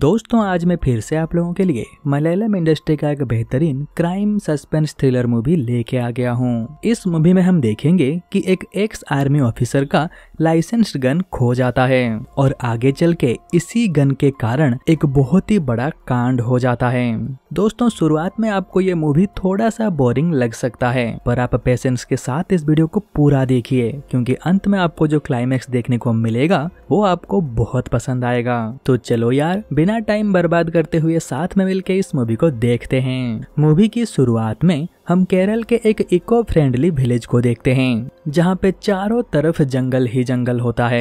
दोस्तों आज मैं फिर से आप लोगों के लिए मलयालम इंडस्ट्री का एक बेहतरीन क्राइम सस्पेंस थ्रिलर मूवी लेके आ गया हूँ इस मूवी में हम देखेंगे कि एक एक्स आर्मी ऑफिसर का लाइसेंस्ड गन खो जाता है और आगे चल के इसी गन के कारण एक बहुत ही बड़ा कांड हो जाता है दोस्तों शुरुआत में आपको ये मूवी थोड़ा सा बोरिंग लग सकता है पर आप पेशेंस के साथ इस वीडियो को पूरा देखिए क्योंकि अंत में आपको जो क्लाइमैक्स देखने को मिलेगा वो आपको बहुत पसंद आएगा तो चलो यार बिना टाइम बर्बाद करते हुए साथ में मिलके इस मूवी को देखते हैं मूवी की शुरुआत में हम केरल के एक इको फ्रेंडली विलेज को देखते हैं जहाँ पे चारों तरफ जंगल ही जंगल होता है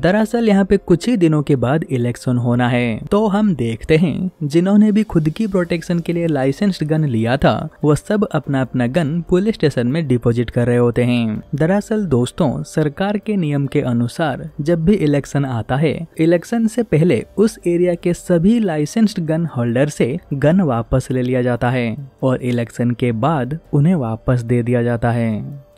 दरअसल यहाँ पे कुछ ही दिनों के बाद इलेक्शन होना है तो हम देखते हैं जिन्होंने भी खुद की प्रोटेक्शन के लिए लाइसेंस्ड गन लिया था वो सब अपना अपना गन पुलिस स्टेशन में डिपोजिट कर रहे होते हैं दरअसल दोस्तों सरकार के नियम के अनुसार जब भी इलेक्शन आता है इलेक्शन से पहले उस एरिया के सभी लाइसेंस्ड गन होल्डर से गन वापस ले लिया जाता है और इलेक्शन के बाद बाद उन्हें वापस दे दिया जाता है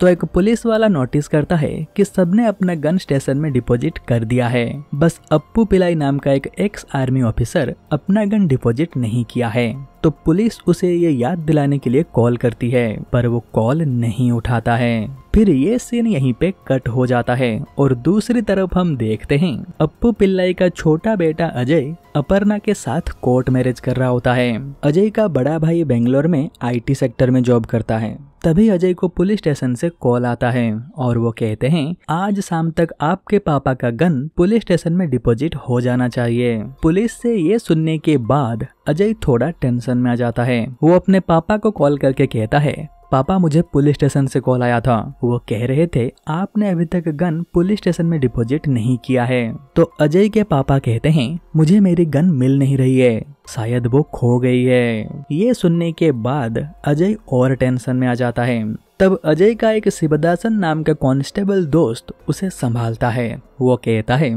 तो एक पुलिस वाला नोटिस करता है कि सबने अपना गन स्टेशन में डिपॉजिट कर दिया है बस अप्पू पिलाई नाम का एक एक्स आर्मी ऑफिसर अपना गन डिपॉजिट नहीं किया है तो पुलिस उसे ये याद दिलाने के लिए कॉल करती है पर वो कॉल नहीं उठाता है फिर ये सीन यहीं पे कट हो जाता है और दूसरी तरफ हम देखते हैं अप्पू पिल्लाई का छोटा बेटा अजय अपर्णा के साथ कोर्ट मैरिज कर रहा होता है अजय का बड़ा भाई बेंगलोर में आईटी सेक्टर में जॉब करता है तभी अजय को पुलिस स्टेशन से कॉल आता है और वो कहते हैं आज शाम तक आपके पापा का गन पुलिस स्टेशन में डिपॉजिट हो जाना चाहिए पुलिस से ये सुनने के बाद अजय थोड़ा टेंशन में आ जाता है वो अपने पापा को कॉल करके कहता है पापा मुझे पुलिस स्टेशन से कॉल आया था वो कह रहे थे आपने अभी तक गन पुलिस स्टेशन में डिपॉजिट नहीं किया है तो अजय के पापा कहते हैं मुझे मेरी गन मिल नहीं रही है शायद वो खो गई है ये सुनने के बाद अजय और टेंशन में आ जाता है तब अजय का एक शिवदासन नाम का कांस्टेबल दोस्त उसे संभालता है वो कहता है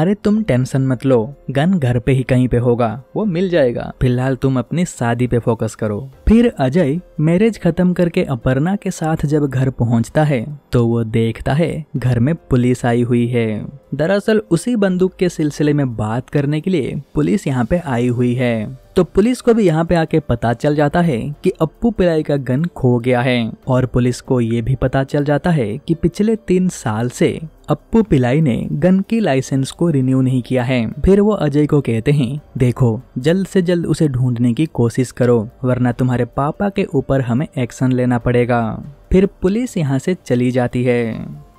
अरे तुम टेंशन मत लो गन घर पे ही कहीं पे होगा वो मिल जाएगा फिलहाल तुम अपनी शादी पे फोकस करो फिर अजय मैरिज खत्म करके अपर्णा के साथ जब घर पहुंचता है तो वो देखता है घर में पुलिस आई हुई है दरअसल उसी बंदूक के सिलसिले में बात करने के लिए पुलिस यहाँ पे आई हुई है तो पुलिस को भी यहाँ पे आके पता चल जाता है कि अप्पू पिलाई का गन खो गया है और पुलिस को ये भी पता चल जाता है कि पिछले तीन साल से अप्पू पिलाई ने गन की लाइसेंस को रिन्यू नहीं किया है फिर वो अजय को कहते हैं देखो जल्द से जल्द उसे ढूंढने की कोशिश करो वरना तुम्हारे पापा के ऊपर हमें एक्शन लेना पड़ेगा फिर पुलिस यहाँ से चली जाती है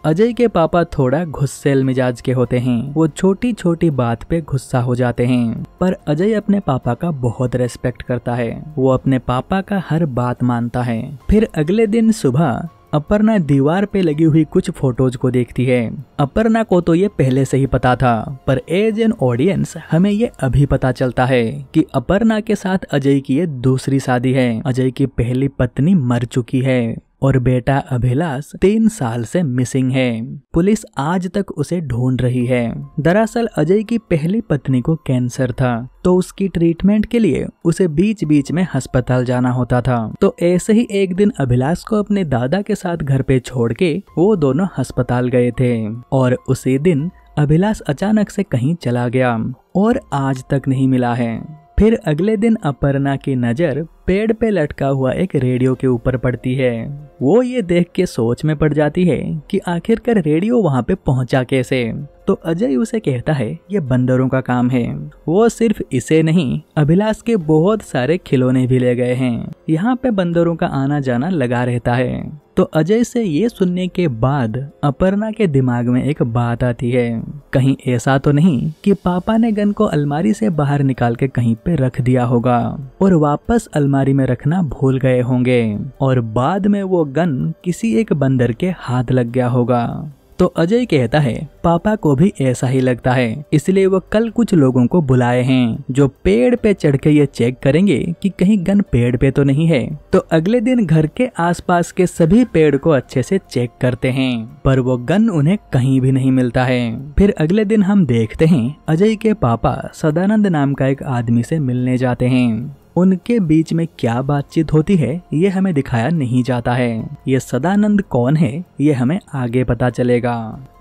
अजय के पापा थोड़ा गुस्सेल मिजाज के होते हैं वो छोटी छोटी बात पे गुस्सा हो जाते हैं पर अजय अपने पापा का बहुत रेस्पेक्ट करता है वो अपने पापा का हर बात मानता है फिर अगले दिन सुबह अपर्णा दीवार पे लगी हुई कुछ फोटोज को देखती है अपर्णा को तो ये पहले से ही पता था पर एज एन ऑडियंस हमें ये अभी पता चलता है कि अपर्णा के साथ अजय की ये दूसरी शादी है अजय की पहली पत्नी मर चुकी है और बेटा अभिलाष तीन साल से मिसिंग है पुलिस आज तक उसे ढूंढ रही है दरअसल अजय की पहली पत्नी को कैंसर था तो उसकी ट्रीटमेंट के लिए उसे बीच बीच में अस्पताल जाना होता था तो ऐसे ही एक दिन अभिलाष को अपने दादा के साथ घर पे छोड़ के वो दोनों अस्पताल गए थे और उसी दिन अभिलाष अचानक से कहीं चला गया और आज तक नहीं मिला है फिर अगले दिन अपर्णा की नजर पेड़ पे लटका हुआ एक रेडियो के ऊपर पड़ती है वो ये देख के सोच में पड़ जाती है कि आखिरकार रेडियो वहाँ पे पहुँचा कैसे तो अजय उसे कहता है ये बंदरों का काम है वो सिर्फ इसे नहीं अभिलाष के बहुत सारे खिलौने भी ले गए हैं यहाँ पे बंदरों का आना जाना लगा रहता है तो अजय से ये सुनने के बाद अपर्णा के दिमाग में एक बात आती है कहीं ऐसा तो नहीं कि पापा ने गन को अलमारी से बाहर निकाल के कहीं पे रख दिया होगा और वापस अलमारी अलमारी में रखना भूल गए होंगे और बाद में वो गन किसी एक बंदर के हाथ लग गया होगा तो अजय कहता है पापा को भी ऐसा ही लगता है इसलिए वो कल कुछ लोगों को बुलाए हैं जो पेड़ पे चढ़ के ये चेक करेंगे कि कहीं गन पेड़ पे तो नहीं है तो अगले दिन घर के आसपास के सभी पेड़ को अच्छे से चेक करते हैं पर वो गन उन्हें कहीं भी नहीं मिलता है फिर अगले दिन हम देखते हैं अजय के पापा सदानंद नाम का एक आदमी से मिलने जाते हैं उनके बीच में क्या बातचीत होती है ये हमें दिखाया नहीं जाता है ये सदानंद कौन है ये हमें आगे पता चलेगा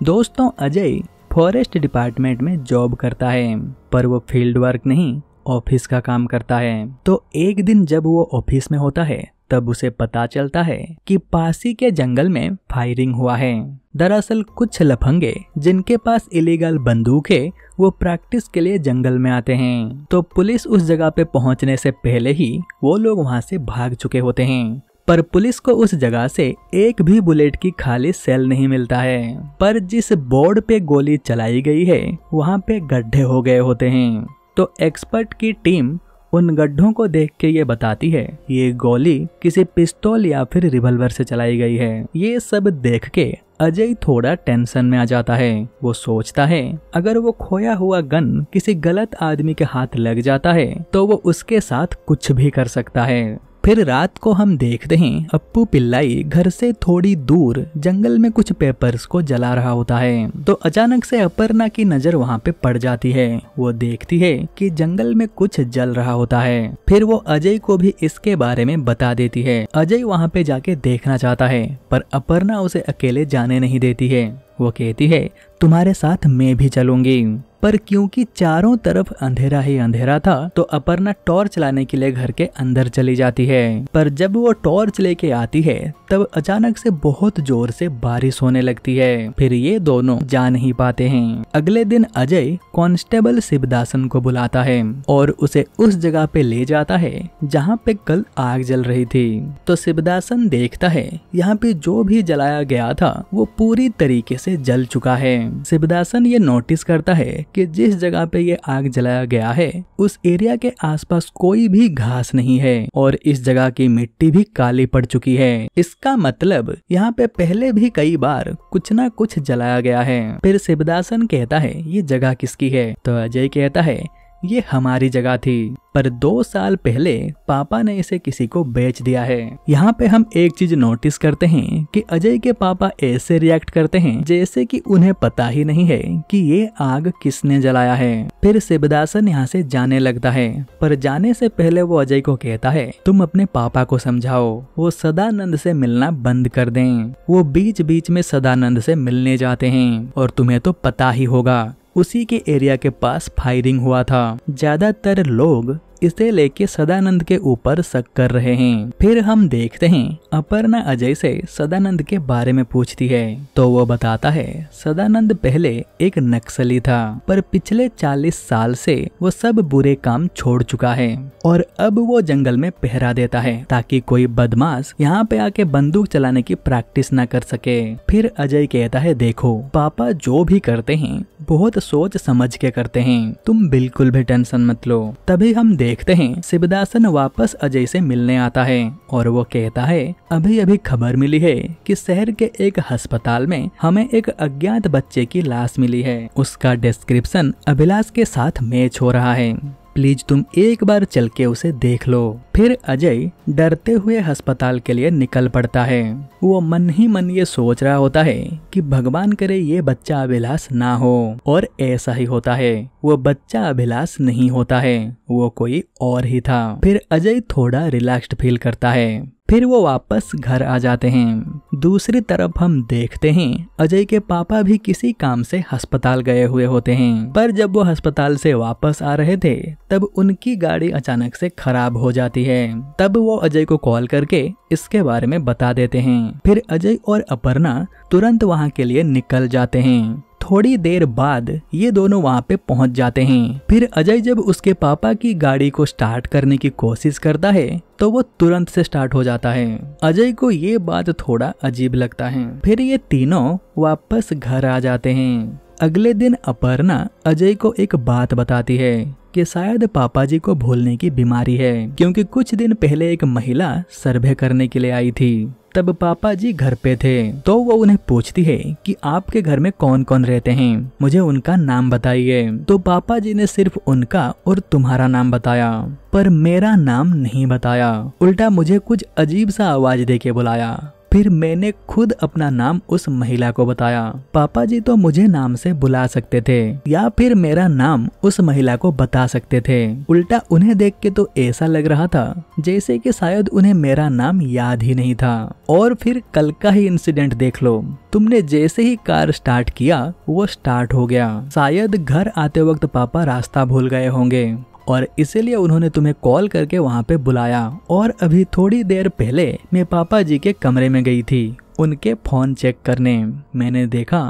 दोस्तों अजय फॉरेस्ट डिपार्टमेंट में जॉब करता है पर वो फील्ड वर्क नहीं ऑफिस का काम करता है तो एक दिन जब वो ऑफिस में होता है तब उसे पता चलता है कि पासी के जंगल में फायरिंग हुआ है दरअसल कुछ लफंगे जिनके पास इलीगल बंदूक है वो प्रैक्टिस के लिए जंगल में आते हैं तो पुलिस उस जगह पे पहुंचने से पहले ही वो लोग वहां से भाग चुके होते हैं पर पुलिस को उस जगह से एक भी बुलेट की खाली सेल नहीं मिलता है पर जिस बोर्ड पे गोली चलाई गई है वहाँ पे गड्ढे हो गए होते हैं तो एक्सपर्ट की टीम उन गड्ढों को देख के ये बताती है ये गोली किसी पिस्तौल या फिर रिवॉल्वर से चलाई गई है ये सब देख के अजय थोड़ा टेंशन में आ जाता है वो सोचता है अगर वो खोया हुआ गन किसी गलत आदमी के हाथ लग जाता है तो वो उसके साथ कुछ भी कर सकता है फिर रात को हम देखते हैं अप्पू पिल्लाई घर से थोड़ी दूर जंगल में कुछ पेपर्स को जला रहा होता है तो अचानक से अपर्णा की नजर वहाँ पे पड़ जाती है वो देखती है कि जंगल में कुछ जल रहा होता है फिर वो अजय को भी इसके बारे में बता देती है अजय वहाँ पे जाके देखना चाहता है पर अपर्णा उसे अकेले जाने नहीं देती है वो कहती है तुम्हारे साथ मैं भी चलूंगी पर क्योंकि चारों तरफ अंधेरा ही अंधेरा था तो अपर्णा टॉर्च लाने के लिए घर के अंदर चली जाती है पर जब वो टॉर्च लेके आती है तब अचानक से बहुत जोर से बारिश होने लगती है फिर ये दोनों जा नहीं पाते हैं अगले दिन अजय कांस्टेबल शिवदासन को बुलाता है और उसे उस जगह पे ले जाता है जहाँ पे कल आग जल रही थी तो शिवदासन देखता है यहाँ पे जो भी जलाया गया था वो पूरी तरीके से जल चुका है टाइम शिवदासन ये नोटिस करता है कि जिस जगह पे ये आग जलाया गया है उस एरिया के आसपास कोई भी घास नहीं है और इस जगह की मिट्टी भी काली पड़ चुकी है इसका मतलब यहाँ पे पहले भी कई बार कुछ ना कुछ जलाया गया है फिर शिवदासन कहता है ये जगह किसकी है तो अजय कहता है ये हमारी जगह थी पर दो साल पहले पापा ने इसे किसी को बेच दिया है यहाँ पे हम एक चीज नोटिस करते हैं कि अजय के पापा ऐसे रिएक्ट करते हैं जैसे कि उन्हें पता ही नहीं है कि ये आग किसने जलाया है फिर शिवदासन यहाँ से जाने लगता है पर जाने से पहले वो अजय को कहता है तुम अपने पापा को समझाओ वो सदानंद से मिलना बंद कर दे वो बीच बीच में सदानंद से मिलने जाते हैं और तुम्हें तो पता ही होगा उसी के एरिया के पास फायरिंग हुआ था ज्यादातर लोग इसे लेके सदानंद के ऊपर शक कर रहे हैं फिर हम देखते हैं अपर्णा अजय से सदानंद के बारे में पूछती है तो वो बताता है सदानंद पहले एक नक्सली था पर पिछले 40 साल से वो सब बुरे काम छोड़ चुका है और अब वो जंगल में पहरा देता है ताकि कोई बदमाश यहाँ पे आके बंदूक चलाने की प्रैक्टिस न कर सके फिर अजय कहता है देखो पापा जो भी करते हैं बहुत सोच समझ के करते हैं तुम बिल्कुल भी टेंशन मत लो तभी हम देख देखते हैं शिवदासन वापस अजय से मिलने आता है और वो कहता है अभी अभी खबर मिली है कि शहर के एक अस्पताल में हमें एक अज्ञात बच्चे की लाश मिली है उसका डिस्क्रिप्शन अभिलाष के साथ मैच हो रहा है प्लीज तुम एक बार चल के उसे देख लो फिर अजय डरते हुए अस्पताल के लिए निकल पड़ता है वो मन ही मन ये सोच रहा होता है कि भगवान करे ये बच्चा अभिलाष ना हो और ऐसा ही होता है वो बच्चा अभिलाष नहीं होता है वो कोई और ही था फिर अजय थोड़ा रिलैक्स्ड फील करता है फिर वो वापस घर आ जाते हैं दूसरी तरफ हम देखते हैं अजय के पापा भी किसी काम से अस्पताल गए हुए होते हैं पर जब वो अस्पताल से वापस आ रहे थे तब उनकी गाड़ी अचानक से खराब हो जाती है तब वो अजय को कॉल करके इसके बारे में बता देते हैं फिर अजय और अपर्णा तुरंत वहाँ के लिए निकल जाते हैं थोड़ी देर बाद ये दोनों वहाँ पे पहुंच जाते हैं फिर अजय जब उसके पापा की गाड़ी को स्टार्ट करने की कोशिश करता है तो वो तुरंत से स्टार्ट हो जाता है अजय को ये बात थोड़ा अजीब लगता है फिर ये तीनों वापस घर आ जाते हैं अगले दिन अपर्णा अजय को एक बात बताती है कि शायद पापा जी को भूलने की बीमारी है क्योंकि कुछ दिन पहले एक महिला सर्वे करने के लिए आई थी तब पापा जी घर पे थे तो वो उन्हें पूछती है कि आपके घर में कौन कौन रहते हैं मुझे उनका नाम बताइए तो पापा जी ने सिर्फ उनका और तुम्हारा नाम बताया पर मेरा नाम नहीं बताया उल्टा मुझे कुछ अजीब सा आवाज दे के बुलाया फिर मैंने खुद अपना नाम उस महिला को बताया पापा जी तो मुझे नाम से बुला सकते थे या फिर मेरा नाम उस महिला को बता सकते थे उल्टा उन्हें देख के तो ऐसा लग रहा था जैसे कि शायद उन्हें मेरा नाम याद ही नहीं था और फिर कल का ही इंसिडेंट देख लो तुमने जैसे ही कार स्टार्ट किया वो स्टार्ट हो गया शायद घर आते वक्त पापा रास्ता भूल गए होंगे और इसीलिए उन्होंने तुम्हें कॉल करके वहाँ पे बुलाया और अभी थोड़ी देर पहले मैं पापा जी के कमरे में गई थी उनके फोन चेक करने मैंने देखा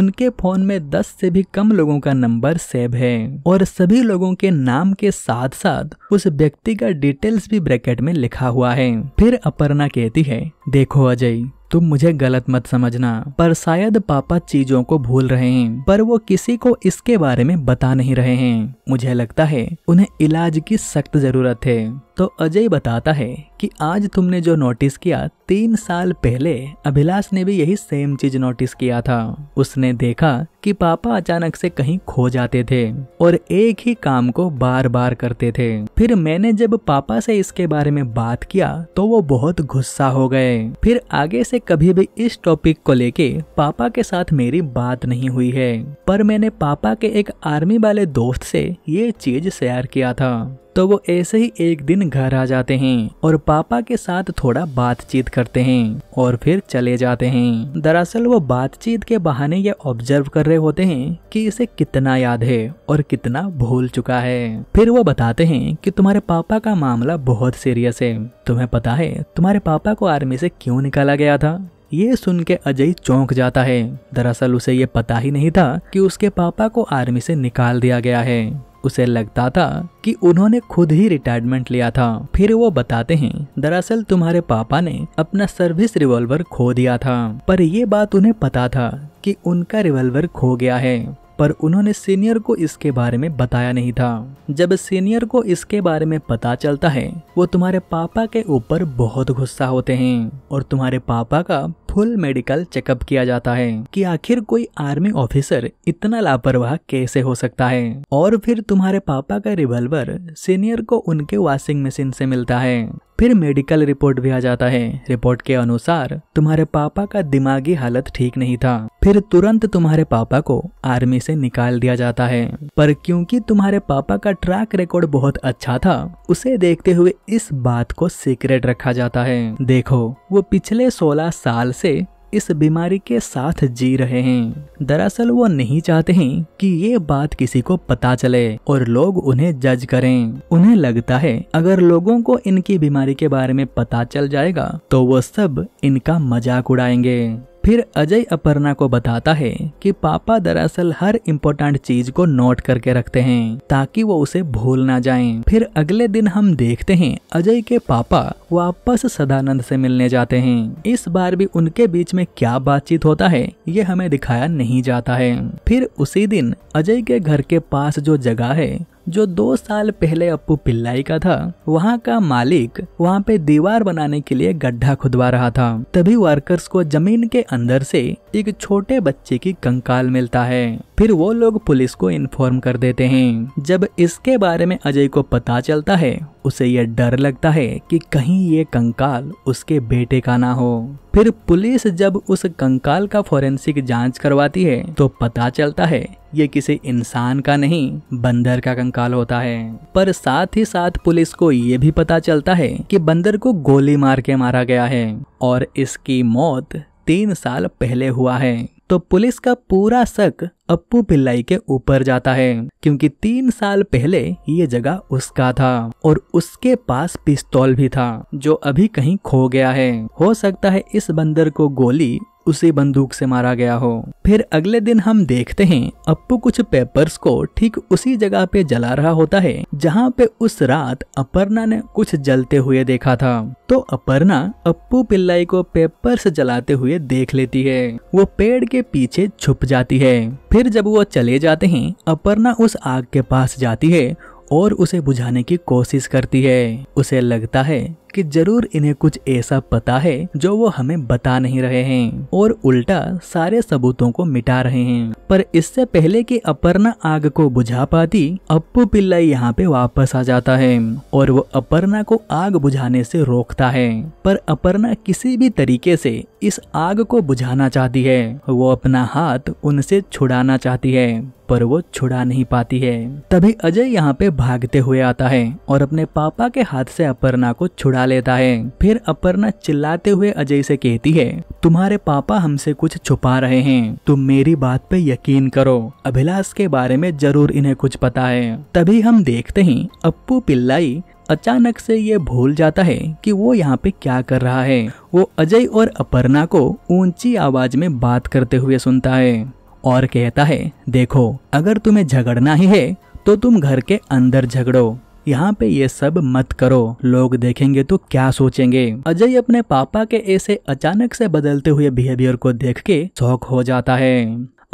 उनके फोन में 10 से भी कम लोगों का नंबर सेव है और सभी लोगों के नाम के साथ साथ उस व्यक्ति का डिटेल्स भी ब्रैकेट में लिखा हुआ है फिर अपर्णा कहती है देखो अजय तुम मुझे गलत मत समझना पर शायद पापा चीजों को भूल रहे हैं पर वो किसी को इसके बारे में बता नहीं रहे हैं मुझे लगता है उन्हें इलाज की सख्त जरूरत है तो अजय बताता है कि आज तुमने जो नोटिस किया तीन साल पहले अभिलाष ने भी यही सेम चीज नोटिस किया था उसने देखा कि पापा अचानक से कहीं खो जाते थे और एक ही काम को बार बार करते थे फिर मैंने जब पापा से इसके बारे में बात किया तो वो बहुत गुस्सा हो गए फिर आगे से कभी भी इस टॉपिक को लेके पापा के साथ मेरी बात नहीं हुई है पर मैंने पापा के एक आर्मी वाले दोस्त से ये चीज शेयर किया था तो वो ऐसे ही एक दिन घर आ जाते हैं और पापा के साथ थोड़ा बातचीत करते हैं और फिर चले जाते हैं दरअसल वो बातचीत के बहाने ये ऑब्जर्व कर रहे होते हैं कि इसे कितना याद है और कितना भूल चुका है फिर वो बताते हैं कि तुम्हारे पापा का मामला बहुत सीरियस है तुम्हें पता है तुम्हारे पापा को आर्मी से क्यों निकाला गया था ये सुन के अजय चौंक जाता है दरअसल उसे ये पता ही नहीं था कि उसके पापा को आर्मी से निकाल दिया गया है उसे लगता था कि उन्होंने खुद ही रिटायरमेंट लिया था फिर वो बताते हैं दरअसल तुम्हारे पापा ने अपना सर्विस रिवॉल्वर खो दिया था पर यह बात उन्हें पता था कि उनका रिवॉल्वर खो गया है पर उन्होंने सीनियर को इसके बारे में बताया नहीं था जब सीनियर को इसके बारे में पता चलता है वो तुम्हारे पापा के ऊपर बहुत गुस्सा होते हैं और तुम्हारे पापा का फुल मेडिकल चेकअप किया जाता है कि आखिर कोई आर्मी ऑफिसर इतना लापरवाह कैसे हो सकता है और फिर तुम्हारे पापा का रिवॉल्वर सीनियर को उनके वॉशिंग मशीन से मिलता है फिर मेडिकल रिपोर्ट भी आ जाता है रिपोर्ट के अनुसार तुम्हारे पापा का दिमागी हालत ठीक नहीं था फिर तुरंत तुम्हारे पापा को आर्मी से निकाल दिया जाता है पर क्योंकि तुम्हारे पापा का ट्रैक रिकॉर्ड बहुत अच्छा था उसे देखते हुए इस बात को सीक्रेट रखा जाता है देखो वो पिछले 16 साल से इस बीमारी के साथ जी रहे हैं दरअसल वो नहीं चाहते हैं कि ये बात किसी को पता चले और लोग उन्हें जज करें उन्हें लगता है अगर लोगों को इनकी बीमारी के बारे में पता चल जाएगा तो वो सब इनका मजाक उड़ाएंगे फिर अजय अपर्णा को बताता है कि पापा दरअसल हर इम्पोर्टेंट चीज को नोट करके रखते हैं ताकि वो उसे भूल ना जाएं। फिर अगले दिन हम देखते हैं अजय के पापा वापस सदानंद से मिलने जाते हैं इस बार भी उनके बीच में क्या बातचीत होता है ये हमें दिखाया नहीं जाता है फिर उसी दिन अजय के घर के पास जो जगह है जो दो साल पहले अप्पू पिल्लाई का था वहाँ का मालिक वहाँ पे दीवार बनाने के लिए गड्ढा खुदवा रहा था तभी वर्कर्स को जमीन के अंदर से एक छोटे बच्चे की कंकाल मिलता है फिर वो लोग पुलिस को इन्फॉर्म कर देते हैं जब इसके बारे में अजय को पता चलता है उसे यह डर लगता है कि कहीं ये कंकाल उसके बेटे का ना हो फिर पुलिस जब उस कंकाल का फोरेंसिक जांच करवाती है तो पता चलता है ये किसी इंसान का नहीं बंदर का कंकाल होता है पर साथ ही साथ पुलिस को ये भी पता चलता है कि बंदर को गोली मार के मारा गया है और इसकी मौत तीन साल पहले हुआ है तो पुलिस का पूरा शक अप्पू पिल्लाई के ऊपर जाता है क्योंकि तीन साल पहले ये जगह उसका था और उसके पास पिस्तौल भी था जो अभी कहीं खो गया है हो सकता है इस बंदर को गोली उसे बंदूक से मारा गया हो फिर अगले दिन हम देखते हैं अप्पू कुछ पेपर्स को ठीक उसी जगह पे जला रहा होता है जहाँ पे उस रात अपर्णा ने कुछ जलते हुए देखा था तो अपर्णा अप्पू पिल्लाई को पेपर्स जलाते हुए देख लेती है वो पेड़ के पीछे छुप जाती है फिर जब वो चले जाते हैं अपर्णा उस आग के पास जाती है और उसे बुझाने की कोशिश करती है उसे लगता है कि जरूर इन्हें कुछ ऐसा पता है जो वो हमें बता नहीं रहे हैं और उल्टा सारे सबूतों को मिटा रहे हैं पर इससे पहले कि अपर्णा आग को बुझा पाती अप्पू पिल्लाई यहाँ पे वापस आ जाता है और वो अपर्णा को आग बुझाने से रोकता है पर अपर्णा किसी भी तरीके से इस आग को बुझाना चाहती है वो अपना हाथ उनसे छुड़ाना चाहती है पर वो छुड़ा नहीं पाती है तभी अजय यहाँ पे भागते हुए आता है और अपने पापा के हाथ से अपर्णा को छुड़ा बना लेता है फिर अपर्णा चिल्लाते हुए अजय से कहती है तुम्हारे पापा हमसे कुछ छुपा रहे हैं तुम मेरी बात पे यकीन करो अभिलाष के बारे में जरूर इन्हें कुछ पता है तभी हम देखते हैं अप्पू पिल्लाई अचानक से ये भूल जाता है कि वो यहाँ पे क्या कर रहा है वो अजय और अपर्णा को ऊंची आवाज में बात करते हुए सुनता है और कहता है देखो अगर तुम्हें झगड़ना ही है तो तुम घर के अंदर झगड़ो यहाँ पे ये सब मत करो लोग देखेंगे तो क्या सोचेंगे अजय अपने पापा के ऐसे अचानक से बदलते हुए बिहेवियर को देख के शौक हो जाता है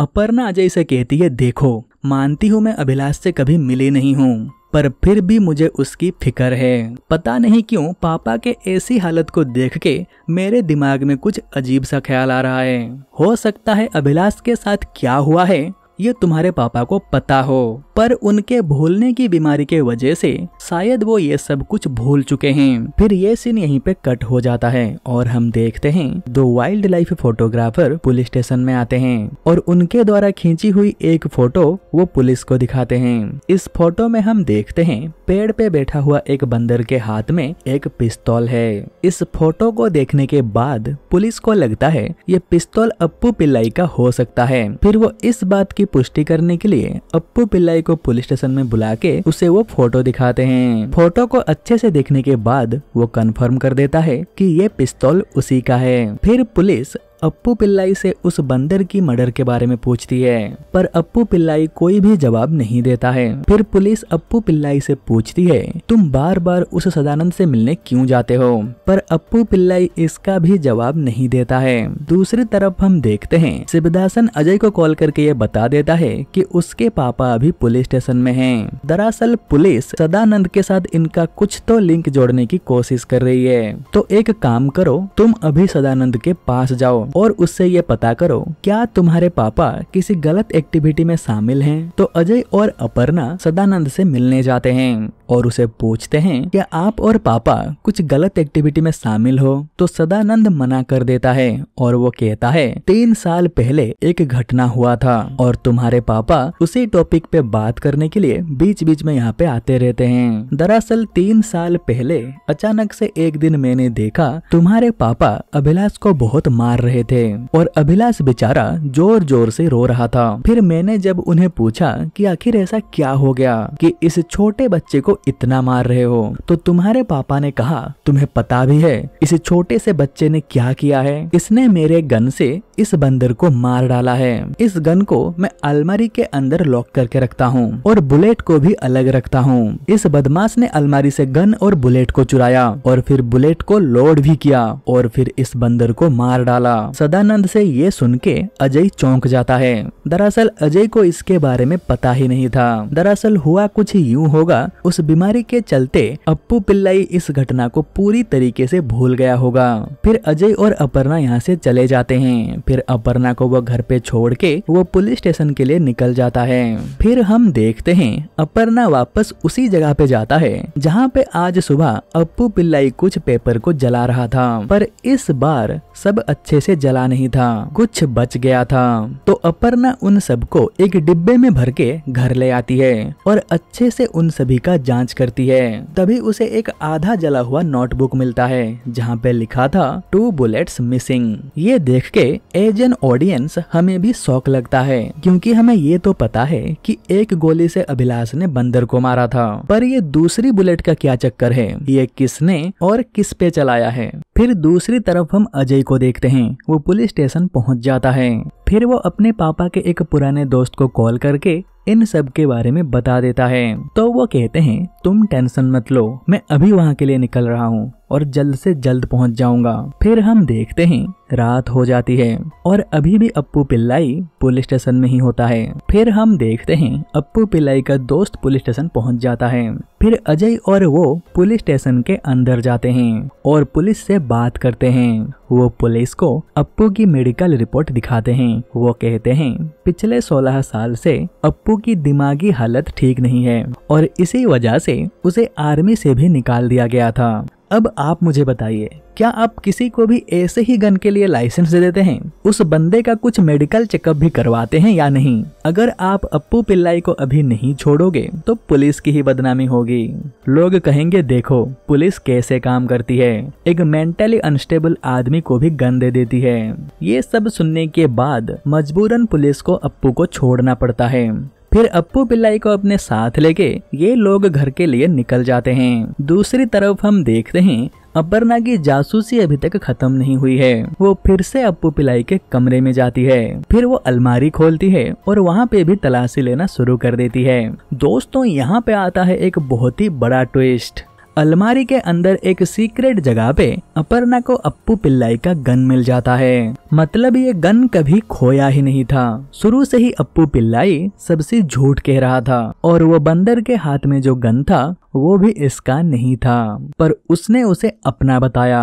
अपर्णा अजय से कहती है देखो मानती हूँ मैं अभिलाष से कभी मिली नहीं हूँ पर फिर भी मुझे उसकी फिक्र है पता नहीं क्यों पापा के ऐसी हालत को देख के मेरे दिमाग में कुछ अजीब सा ख्याल आ रहा है हो सकता है अभिलाष के साथ क्या हुआ है ये तुम्हारे पापा को पता हो पर उनके भूलने की बीमारी के वजह से शायद वो ये सब कुछ भूल चुके हैं फिर ये सीन यहीं पे कट हो जाता है और हम देखते हैं दो wildlife photographer police station में आते हैं और उनके द्वारा खींची हुई एक फोटो वो पुलिस को दिखाते हैं इस फोटो में हम देखते हैं पेड़ पे बैठा हुआ एक बंदर के हाथ में एक पिस्तौल है इस फोटो को देखने के बाद पुलिस को लगता है ये पिस्तौल अप्पू पिल्लाई का हो सकता है फिर वो इस बात की पुष्टि करने के लिए अप्पू पिल्लाई को पुलिस स्टेशन में बुला के उसे वो फोटो दिखाते हैं फोटो को अच्छे से देखने के बाद वो कन्फर्म कर देता है कि ये पिस्तौल उसी का है फिर पुलिस अप्पू पिल्लाई से उस बंदर की मर्डर के बारे में पूछती है पर अप्पू पिल्लाई कोई भी जवाब नहीं देता है फिर पुलिस अप्पू पिल्लाई से पूछती है तुम बार बार उस सदानंद से मिलने क्यों जाते हो पर अप्पू पिल्लाई इसका भी जवाब नहीं देता है दूसरी तरफ हम देखते हैं शिवदासन अजय को कॉल करके ये बता देता है कि उसके पापा अभी पुलिस स्टेशन में हैं। दरअसल पुलिस सदानंद के साथ इनका कुछ तो लिंक जोड़ने की कोशिश कर रही है तो एक काम करो तुम अभी सदानंद के पास जाओ और उससे ये पता करो क्या तुम्हारे पापा किसी गलत एक्टिविटी में शामिल हैं तो अजय और अपर्णा सदानंद से मिलने जाते हैं और उसे पूछते हैं क्या आप और पापा कुछ गलत एक्टिविटी में शामिल हो तो सदानंद मना कर देता है और वो कहता है तीन साल पहले एक घटना हुआ था और तुम्हारे पापा उसी टॉपिक पे बात करने के लिए बीच बीच में यहाँ पे आते रहते हैं दरअसल तीन साल पहले अचानक से एक दिन मैंने देखा तुम्हारे पापा अभिलाष को बहुत मार रहे थे और अभिलाष बेचारा जोर जोर से रो रहा था फिर मैंने जब उन्हें पूछा कि आखिर ऐसा क्या हो गया कि इस छोटे बच्चे को इतना मार रहे हो तो तुम्हारे पापा ने कहा तुम्हें पता भी है इस छोटे से बच्चे ने क्या किया है इसने मेरे गन से इस बंदर को मार डाला है इस गन को मैं अलमारी के अंदर लॉक करके रखता हूँ और बुलेट को भी अलग रखता हूँ इस बदमाश ने अलमारी से गन और बुलेट को चुराया और फिर बुलेट को लोड भी किया और फिर इस बंदर को मार डाला सदानंद से ये सुन के अजय चौंक जाता है दरअसल अजय को इसके बारे में पता ही नहीं था दरअसल हुआ कुछ यूं होगा उस बीमारी के चलते अप्पू पिल्लाई इस घटना को पूरी तरीके से भूल गया होगा फिर अजय और अपर्णा यहाँ से चले जाते हैं फिर अपर्णा को वह घर पे छोड़ के वो पुलिस स्टेशन के लिए निकल जाता है फिर हम देखते हैं अपर्णा वापस उसी जगह पे जाता है जहाँ पे आज सुबह अप्पू पिल्लाई कुछ पेपर को जला रहा था पर इस बार सब अच्छे से जला नहीं था कुछ बच गया था तो अपर्णा उन सबको एक डिब्बे में भर के घर ले आती है और अच्छे से उन सभी का जान जांच करती है तभी उसे एक आधा जला हुआ नोटबुक मिलता है जहाँ पे लिखा था टू बुलेट्स मिसिंग ये देख के एज एन ऑडियंस हमें भी शौक लगता है क्योंकि हमें ये तो पता है कि एक गोली से अभिलाष ने बंदर को मारा था पर ये दूसरी बुलेट का क्या चक्कर है ये किसने और किस पे चलाया है फिर दूसरी तरफ हम अजय को देखते हैं वो पुलिस स्टेशन पहुंच जाता है फिर वो अपने पापा के एक पुराने दोस्त को कॉल करके इन सब के बारे में बता देता है तो वो कहते हैं तुम टेंशन मत लो मैं अभी वहाँ के लिए निकल रहा हूँ और जल्द से जल्द पहुंच जाऊंगा फिर हम देखते हैं रात हो जाती है और अभी भी अप्पू पिल्लाई पुलिस स्टेशन में ही होता है फिर हम देखते हैं अप्पू पिल्लाई का दोस्त पुलिस स्टेशन पहुंच जाता है फिर अजय और वो पुलिस स्टेशन के अंदर जाते हैं और पुलिस से बात करते हैं वो पुलिस को अप्पू की मेडिकल रिपोर्ट दिखाते हैं वो कहते हैं पिछले 16 साल से अप्पू की दिमागी हालत ठीक नहीं है और इसी वजह से उसे आर्मी से भी निकाल दिया गया था अब आप मुझे बताइए क्या आप किसी को भी ऐसे ही गन के लिए लाइसेंस दे देते हैं उस बंदे का कुछ मेडिकल चेकअप भी करवाते हैं या नहीं अगर आप अप्पू पिल्लाई को अभी नहीं छोड़ोगे तो पुलिस की ही बदनामी होगी लोग कहेंगे देखो पुलिस कैसे काम करती है एक मेंटली अनस्टेबल आदमी को भी गन दे देती है ये सब सुनने के बाद मजबूरन पुलिस को अप्पू को छोड़ना पड़ता है फिर अप्पू पिल्लाई को अपने साथ लेके ये लोग घर के लिए निकल जाते हैं दूसरी तरफ हम देखते हैं अपर्णा की जासूसी अभी तक खत्म नहीं हुई है वो फिर से अप्पू पिलाई के कमरे में जाती है फिर वो अलमारी खोलती है और वहाँ पे भी तलाशी लेना शुरू कर देती है दोस्तों यहाँ पे आता है एक बहुत ही बड़ा ट्विस्ट अलमारी के अंदर एक सीक्रेट जगह पे अपर्णा को अप्पू पिल्लाई का गन मिल जाता है मतलब ये गन कभी खोया ही नहीं था शुरू से ही अप्पू पिल्लाई सबसे झूठ कह रहा था और वो बंदर के हाथ में जो गन था वो भी इसका नहीं था पर उसने उसे अपना बताया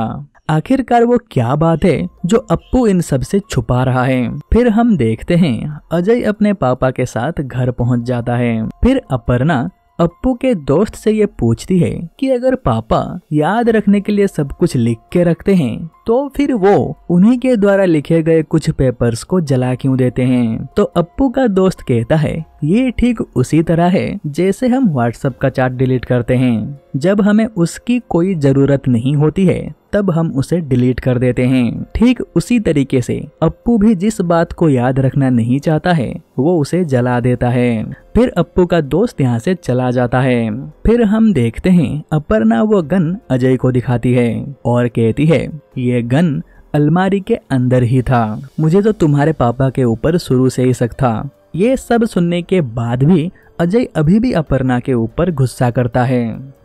आखिरकार वो क्या बात है जो अप्पू इन सब से छुपा रहा है फिर हम देखते हैं अजय अपने पापा के साथ घर पहुंच जाता है फिर अपर्णा अप्पू के दोस्त से ये पूछती है कि अगर पापा याद रखने के लिए सब कुछ लिख के रखते हैं तो फिर वो उन्हीं के द्वारा लिखे गए कुछ पेपर्स को जला क्यों देते हैं तो अप्पू का दोस्त कहता है ये ठीक उसी तरह है जैसे हम व्हाट्सएप का चार्ट डिलीट करते हैं जब हमें उसकी कोई जरूरत नहीं होती है तब हम उसे डिलीट कर देते हैं ठीक उसी तरीके से अप्पू भी जिस बात को याद रखना नहीं चाहता है वो उसे जला देता है फिर अप्पू का दोस्त यहाँ से चला जाता है फिर हम देखते हैं अपर्णा वो गन अजय को दिखाती है और कहती है ये गन अलमारी के अंदर ही था मुझे तो तुम्हारे पापा के ऊपर शुरू से ही शक था ये सब सुनने के बाद भी अजय अभी भी अपर्णा के ऊपर गुस्सा करता है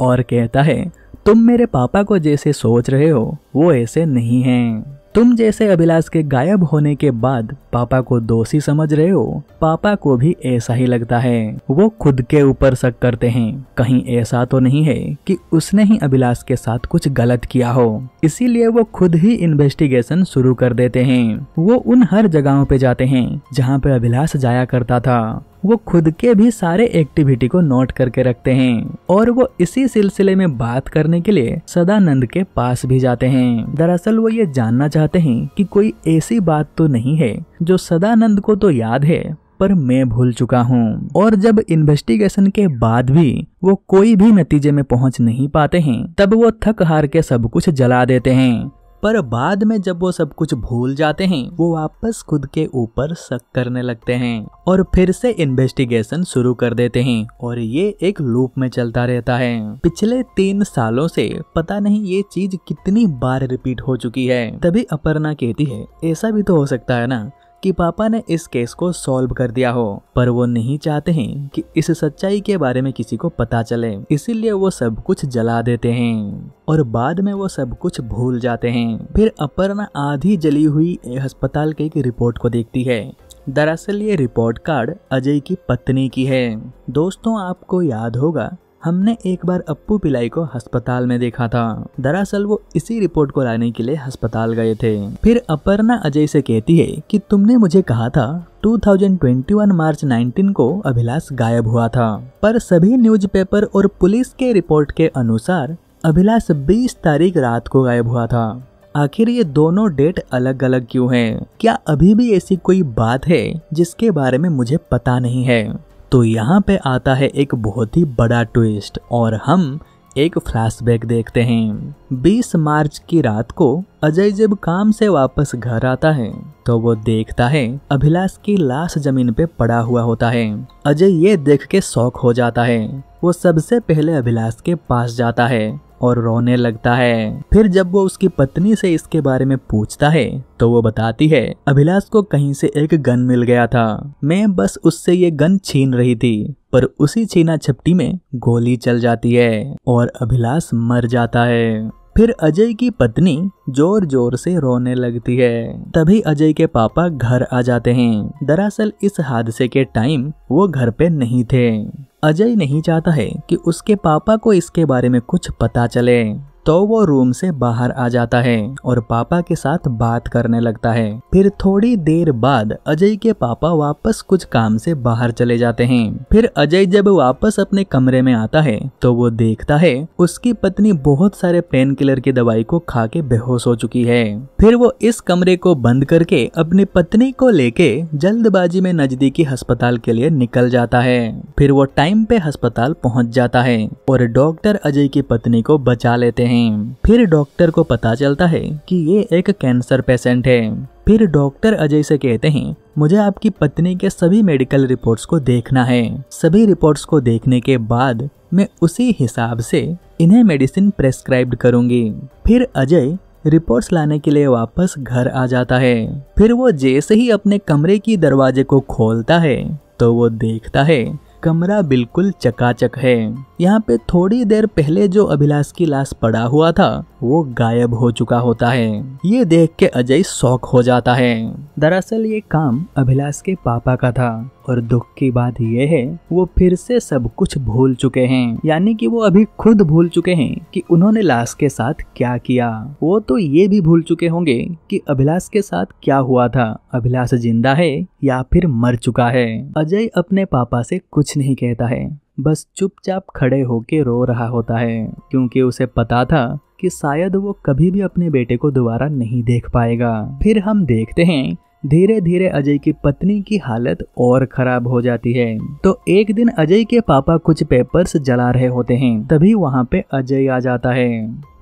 और कहता है तुम मेरे पापा को जैसे सोच रहे हो वो ऐसे नहीं हैं। तुम जैसे अभिलाष के गायब होने के बाद पापा को दोषी समझ रहे हो पापा को भी ऐसा ही लगता है वो खुद के ऊपर शक करते हैं कहीं ऐसा तो नहीं है कि उसने ही अभिलाष के साथ कुछ गलत किया हो इसीलिए वो खुद ही इन्वेस्टिगेशन शुरू कर देते हैं वो उन हर जगहों पे जाते हैं जहाँ पे अभिलाष जाया करता था वो खुद के भी सारे एक्टिविटी को नोट करके रखते हैं और वो इसी सिलसिले में बात करने के लिए सदानंद के पास भी जाते हैं दरअसल वो ये जानना चाहते हैं कि कोई ऐसी बात तो नहीं है जो सदानंद को तो याद है पर मैं भूल चुका हूँ और जब इन्वेस्टिगेशन के बाद भी वो कोई भी नतीजे में पहुंच नहीं पाते हैं तब वो थक हार के सब कुछ जला देते हैं पर बाद में जब वो सब कुछ भूल जाते हैं वो वापस खुद के ऊपर शक करने लगते हैं और फिर से इन्वेस्टिगेशन शुरू कर देते हैं और ये एक लूप में चलता रहता है पिछले तीन सालों से पता नहीं ये चीज कितनी बार रिपीट हो चुकी है तभी अपर्णा कहती है ऐसा भी तो हो सकता है ना कि पापा ने इस केस को सॉल्व कर दिया हो पर वो नहीं चाहते हैं कि इस सच्चाई के बारे में किसी को पता चले इसीलिए वो सब कुछ जला देते हैं और बाद में वो सब कुछ भूल जाते हैं फिर अपर्णा आधी जली हुई अस्पताल के एक रिपोर्ट को देखती है दरअसल ये रिपोर्ट कार्ड अजय की पत्नी की है दोस्तों आपको याद होगा हमने एक बार अप्पू पिलाई को अस्पताल में देखा था दरअसल वो इसी रिपोर्ट को लाने के लिए अस्पताल गए थे फिर अपर्णा अजय से कहती है कि तुमने मुझे कहा था 2021 मार्च 19 को अभिलाष गायब हुआ था पर सभी न्यूज़पेपर और पुलिस के रिपोर्ट के अनुसार अभिलाष 20 तारीख रात को गायब हुआ था आखिर ये दोनों डेट अलग अलग क्यों हैं? क्या अभी भी ऐसी कोई बात है जिसके बारे में मुझे पता नहीं है तो यहाँ पे आता है एक बहुत ही बड़ा ट्विस्ट और हम एक फ्लैशबैक देखते हैं 20 मार्च की रात को अजय जब काम से वापस घर आता है तो वो देखता है अभिलाष की लाश जमीन पे पड़ा हुआ होता है अजय ये देख के शौक हो जाता है वो सबसे पहले अभिलाष के पास जाता है और रोने लगता है फिर जब वो उसकी पत्नी से इसके बारे में पूछता है तो वो बताती है अभिलाष को कहीं से एक गन मिल गया था मैं बस उससे ये गन छीन रही थी पर उसी छीना छपटी में गोली चल जाती है और अभिलाष मर जाता है फिर अजय की पत्नी जोर जोर से रोने लगती है तभी अजय के पापा घर आ जाते हैं दरअसल इस हादसे के टाइम वो घर पे नहीं थे अजय नहीं चाहता है कि उसके पापा को इसके बारे में कुछ पता चले तो वो रूम से बाहर आ जाता है और पापा के साथ बात करने लगता है फिर थोड़ी देर बाद अजय के पापा वापस कुछ काम से बाहर चले जाते हैं फिर अजय जब वापस अपने कमरे में आता है तो वो देखता है उसकी पत्नी बहुत सारे पेन किलर की दवाई को खा के बेहोश हो चुकी है फिर वो इस कमरे को बंद करके अपनी पत्नी को लेके जल्दबाजी में नजदीकी अस्पताल के लिए निकल जाता है फिर वो टाइम पे अस्पताल पहुंच जाता है और डॉक्टर अजय की पत्नी को बचा लेते हैं हैं फिर डॉक्टर को पता चलता है कि ये एक कैंसर पेशेंट है फिर डॉक्टर अजय से कहते हैं मुझे आपकी पत्नी के सभी मेडिकल रिपोर्ट्स को देखना है सभी रिपोर्ट्स को देखने के बाद मैं उसी हिसाब से इन्हें मेडिसिन प्रेस्क्राइब करूंगी फिर अजय रिपोर्ट्स लाने के लिए वापस घर आ जाता है फिर वो जैसे ही अपने कमरे की दरवाजे को खोलता है तो वो देखता है कमरा बिल्कुल चकाचक है यहाँ पे थोड़ी देर पहले जो अभिलाष की लाश पड़ा हुआ था वो गायब हो चुका होता है ये देख के अजय शौक हो जाता है दरअसल ये काम अभिलाष के पापा का था और दुख की बात यह है वो फिर से सब कुछ भूल चुके हैं यानी कि वो अभी खुद भूल चुके हैं कि उन्होंने लाश के साथ क्या किया वो तो ये भी भूल चुके होंगे कि अभिलाष के साथ क्या हुआ था अभिलाष जिंदा है या फिर मर चुका है अजय अपने पापा से कुछ नहीं कहता है बस चुपचाप खड़े होके रो रहा होता है क्योंकि उसे पता था कि शायद वो कभी भी अपने बेटे को दोबारा नहीं देख पाएगा फिर हम देखते हैं धीरे धीरे अजय की पत्नी की हालत और खराब हो जाती है तो एक दिन अजय के पापा कुछ पेपर्स जला रहे होते हैं तभी वहाँ पे अजय आ जाता है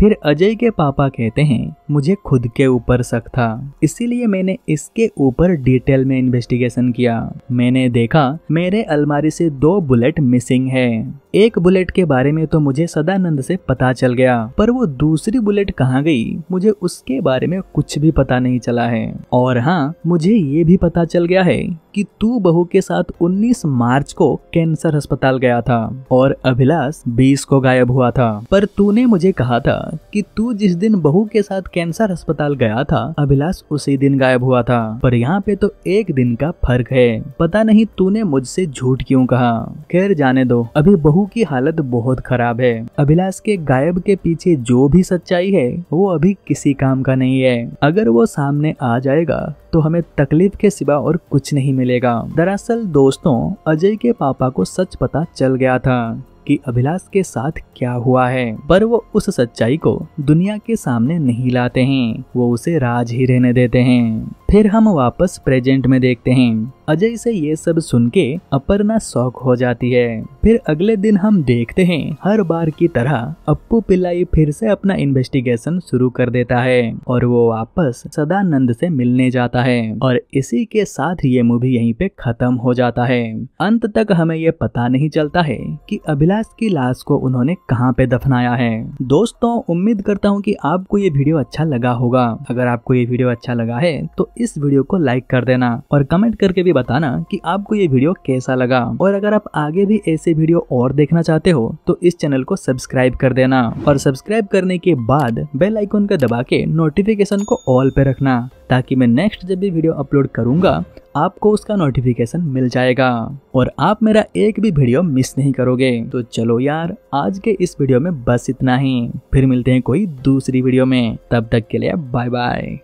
फिर अजय के पापा कहते हैं मुझे खुद के ऊपर शक था इसीलिए मैंने इसके ऊपर डिटेल में इन्वेस्टिगेशन किया मैंने देखा मेरे अलमारी से दो बुलेट मिसिंग है एक बुलेट के बारे में तो मुझे सदानंद से पता चल गया पर वो दूसरी बुलेट कहाँ गई मुझे उसके बारे में कुछ भी पता नहीं चला है और हाँ मुझे ये भी पता चल गया है कि तू बहू के साथ 19 मार्च को कैंसर अस्पताल गया था और अभिलाष 20 को गायब हुआ था पर तूने मुझे कहा था कि तू जिस दिन बहू के साथ कैंसर अस्पताल गया था अभिलाष उसी दिन गायब हुआ था पर यहाँ पे तो एक दिन का फर्क है पता नहीं तूने मुझसे झूठ क्यों कहा खैर जाने दो अभी बहू की हालत बहुत खराब है अभिलाष के गायब के पीछे जो भी सच्चाई है वो अभी किसी काम का नहीं है अगर वो सामने आ जाएगा तो हमें तुम्हें तकलीफ के सिवा और कुछ नहीं मिलेगा दरअसल दोस्तों अजय के पापा को सच पता चल गया था कि अभिलाष के साथ क्या हुआ है पर वो उस सच्चाई को दुनिया के सामने नहीं लाते हैं वो उसे राज ही रहने देते हैं फिर हम वापस प्रेजेंट में देखते हैं अजय से ये सब सुन के अपर्णा शौक हो जाती है फिर अगले दिन हम देखते हैं हर बार की तरह अप्पू पिल्लाई फिर से अपना इन्वेस्टिगेशन शुरू कर देता है और वो वापस सदानंद से मिलने जाता है और इसी के साथ ये मूवी यहीं पे खत्म हो जाता है अंत तक हमें ये पता नहीं चलता है कि अभिलाष की लाश को उन्होंने कहाँ पे दफनाया है दोस्तों उम्मीद करता हूँ की आपको ये वीडियो अच्छा लगा होगा अगर आपको ये वीडियो अच्छा लगा है तो इस वीडियो को लाइक कर देना और कमेंट करके भी बताना कि आपको ये वीडियो कैसा लगा और अगर आप आगे भी ऐसे वीडियो और देखना चाहते हो तो इस चैनल को सब्सक्राइब कर देना और सब्सक्राइब करने के बाद बेल आइकॉन का दबा के नोटिफिकेशन को ऑल पे रखना ताकि मैं नेक्स्ट जब भी वीडियो अपलोड करूंगा आपको उसका नोटिफिकेशन मिल जाएगा और आप मेरा एक भी वीडियो मिस नहीं करोगे तो चलो यार आज के इस वीडियो में बस इतना ही फिर मिलते हैं कोई दूसरी वीडियो में तब तक के लिए बाय बाय